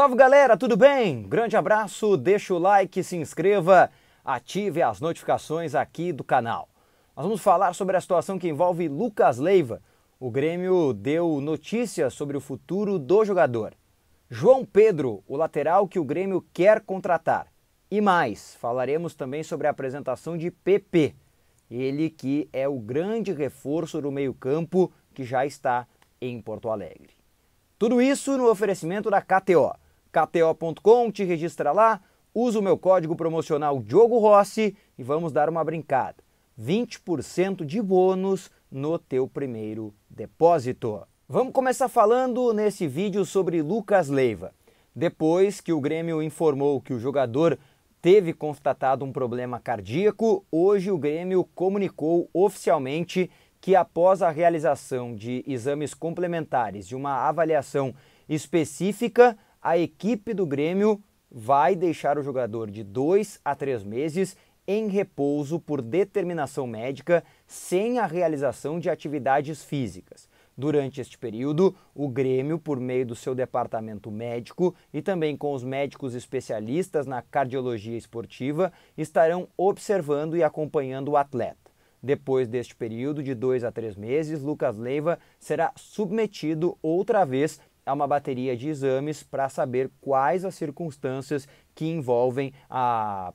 Salve galera, tudo bem? Grande abraço, deixa o like, se inscreva, ative as notificações aqui do canal. Nós vamos falar sobre a situação que envolve Lucas Leiva. O Grêmio deu notícias sobre o futuro do jogador. João Pedro, o lateral que o Grêmio quer contratar. E mais, falaremos também sobre a apresentação de PP, ele que é o grande reforço do meio-campo que já está em Porto Alegre. Tudo isso no oferecimento da KTO. KTO.com, te registra lá, usa o meu código promocional Diogo Rossi e vamos dar uma brincada. 20% de bônus no teu primeiro depósito. Vamos começar falando nesse vídeo sobre Lucas Leiva. Depois que o Grêmio informou que o jogador teve constatado um problema cardíaco, hoje o Grêmio comunicou oficialmente que após a realização de exames complementares e uma avaliação específica, a equipe do Grêmio vai deixar o jogador de dois a três meses em repouso por determinação médica sem a realização de atividades físicas. Durante este período, o Grêmio, por meio do seu departamento médico e também com os médicos especialistas na cardiologia esportiva, estarão observando e acompanhando o atleta. Depois deste período de dois a três meses, Lucas Leiva será submetido outra vez a é uma bateria de exames para saber quais as circunstâncias que envolvem a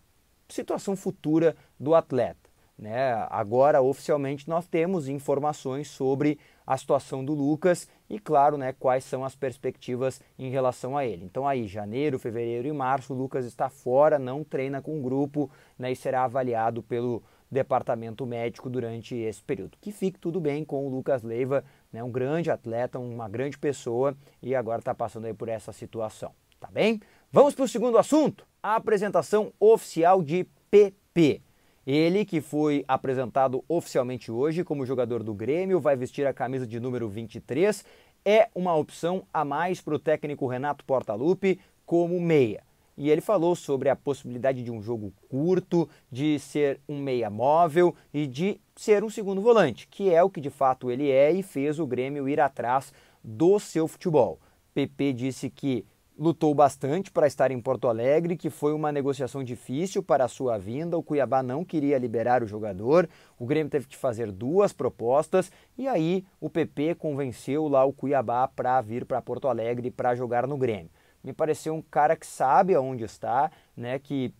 situação futura do atleta. Né? Agora, oficialmente, nós temos informações sobre a situação do Lucas e, claro, né, quais são as perspectivas em relação a ele. Então, aí, janeiro, fevereiro e março, o Lucas está fora, não treina com o grupo né, e será avaliado pelo departamento médico durante esse período. Que fique tudo bem com o Lucas Leiva, né, um grande atleta, uma grande pessoa e agora está passando aí por essa situação, tá bem? Vamos para o segundo assunto, a apresentação oficial de PP. Ele, que foi apresentado oficialmente hoje como jogador do Grêmio, vai vestir a camisa de número 23. É uma opção a mais para o técnico Renato Portaluppi como meia e ele falou sobre a possibilidade de um jogo curto, de ser um meia móvel e de ser um segundo volante, que é o que de fato ele é e fez o Grêmio ir atrás do seu futebol. PP disse que lutou bastante para estar em Porto Alegre, que foi uma negociação difícil para a sua vinda. O Cuiabá não queria liberar o jogador, o Grêmio teve que fazer duas propostas e aí o PP convenceu lá o Cuiabá para vir para Porto Alegre para jogar no Grêmio me pareceu um cara que sabe aonde está, né, que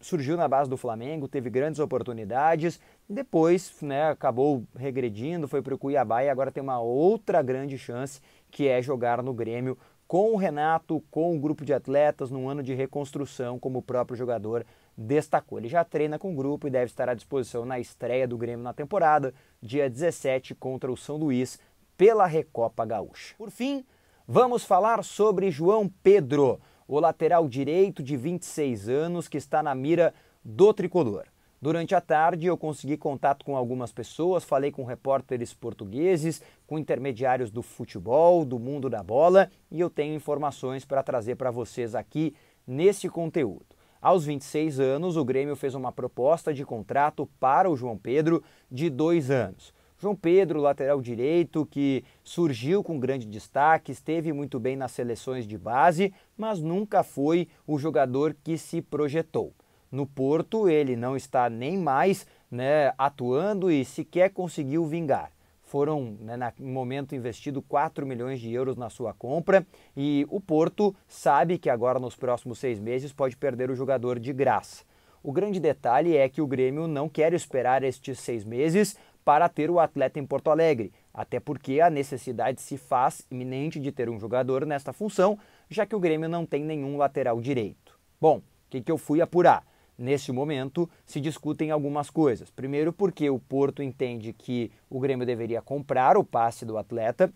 surgiu na base do Flamengo, teve grandes oportunidades, depois né, acabou regredindo, foi para o Cuiabá e agora tem uma outra grande chance que é jogar no Grêmio com o Renato, com o grupo de atletas, num ano de reconstrução, como o próprio jogador destacou. Ele já treina com o grupo e deve estar à disposição na estreia do Grêmio na temporada, dia 17 contra o São Luís, pela Recopa Gaúcha. Por fim, Vamos falar sobre João Pedro, o lateral direito de 26 anos que está na mira do tricolor. Durante a tarde eu consegui contato com algumas pessoas, falei com repórteres portugueses, com intermediários do futebol, do mundo da bola e eu tenho informações para trazer para vocês aqui nesse conteúdo. Aos 26 anos, o Grêmio fez uma proposta de contrato para o João Pedro de dois anos. João Pedro, lateral direito, que surgiu com grande destaque, esteve muito bem nas seleções de base, mas nunca foi o jogador que se projetou. No Porto, ele não está nem mais né, atuando e sequer conseguiu vingar. Foram, né, no momento, investido 4 milhões de euros na sua compra e o Porto sabe que agora, nos próximos seis meses, pode perder o jogador de graça. O grande detalhe é que o Grêmio não quer esperar estes seis meses para ter o atleta em Porto Alegre, até porque a necessidade se faz iminente de ter um jogador nesta função, já que o Grêmio não tem nenhum lateral direito. Bom, o que, que eu fui apurar? Neste momento se discutem algumas coisas. Primeiro, porque o Porto entende que o Grêmio deveria comprar o passe do atleta,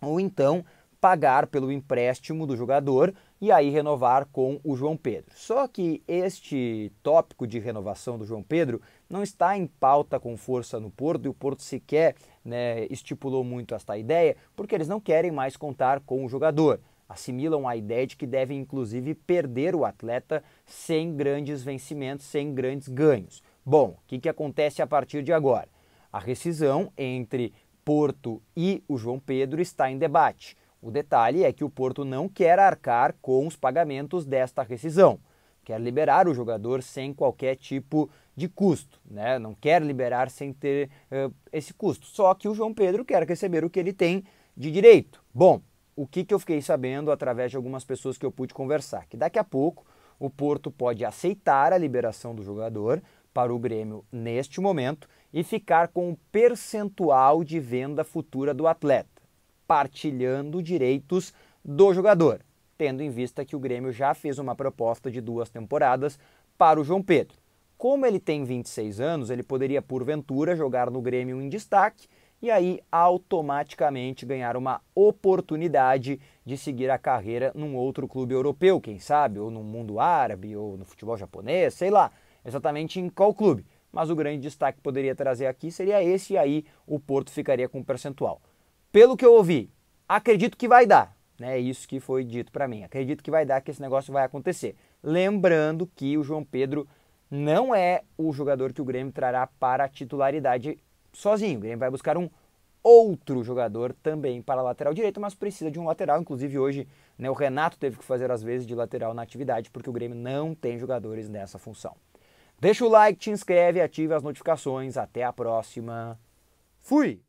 ou então pagar pelo empréstimo do jogador e aí renovar com o João Pedro. Só que este tópico de renovação do João Pedro não está em pauta com força no Porto e o Porto sequer né, estipulou muito esta ideia, porque eles não querem mais contar com o jogador. Assimilam a ideia de que devem, inclusive, perder o atleta sem grandes vencimentos, sem grandes ganhos. Bom, o que, que acontece a partir de agora? A rescisão entre Porto e o João Pedro está em debate. O detalhe é que o Porto não quer arcar com os pagamentos desta rescisão. Quer liberar o jogador sem qualquer tipo de custo, né? não quer liberar sem ter uh, esse custo. Só que o João Pedro quer receber o que ele tem de direito. Bom, o que, que eu fiquei sabendo através de algumas pessoas que eu pude conversar? Que daqui a pouco o Porto pode aceitar a liberação do jogador para o Grêmio neste momento e ficar com o um percentual de venda futura do atleta partilhando direitos do jogador, tendo em vista que o Grêmio já fez uma proposta de duas temporadas para o João Pedro. Como ele tem 26 anos, ele poderia porventura jogar no Grêmio em destaque e aí automaticamente ganhar uma oportunidade de seguir a carreira num outro clube europeu, quem sabe, ou no mundo árabe, ou no futebol japonês, sei lá, exatamente em qual clube. Mas o grande destaque que poderia trazer aqui seria esse, e aí o Porto ficaria com um percentual pelo que eu ouvi, acredito que vai dar. Né? É isso que foi dito para mim. Acredito que vai dar, que esse negócio vai acontecer. Lembrando que o João Pedro não é o jogador que o Grêmio trará para a titularidade sozinho. O Grêmio vai buscar um outro jogador também para a lateral direita, mas precisa de um lateral. Inclusive, hoje né, o Renato teve que fazer às vezes de lateral na atividade, porque o Grêmio não tem jogadores nessa função. Deixa o like, te inscreve, ative as notificações. Até a próxima. Fui!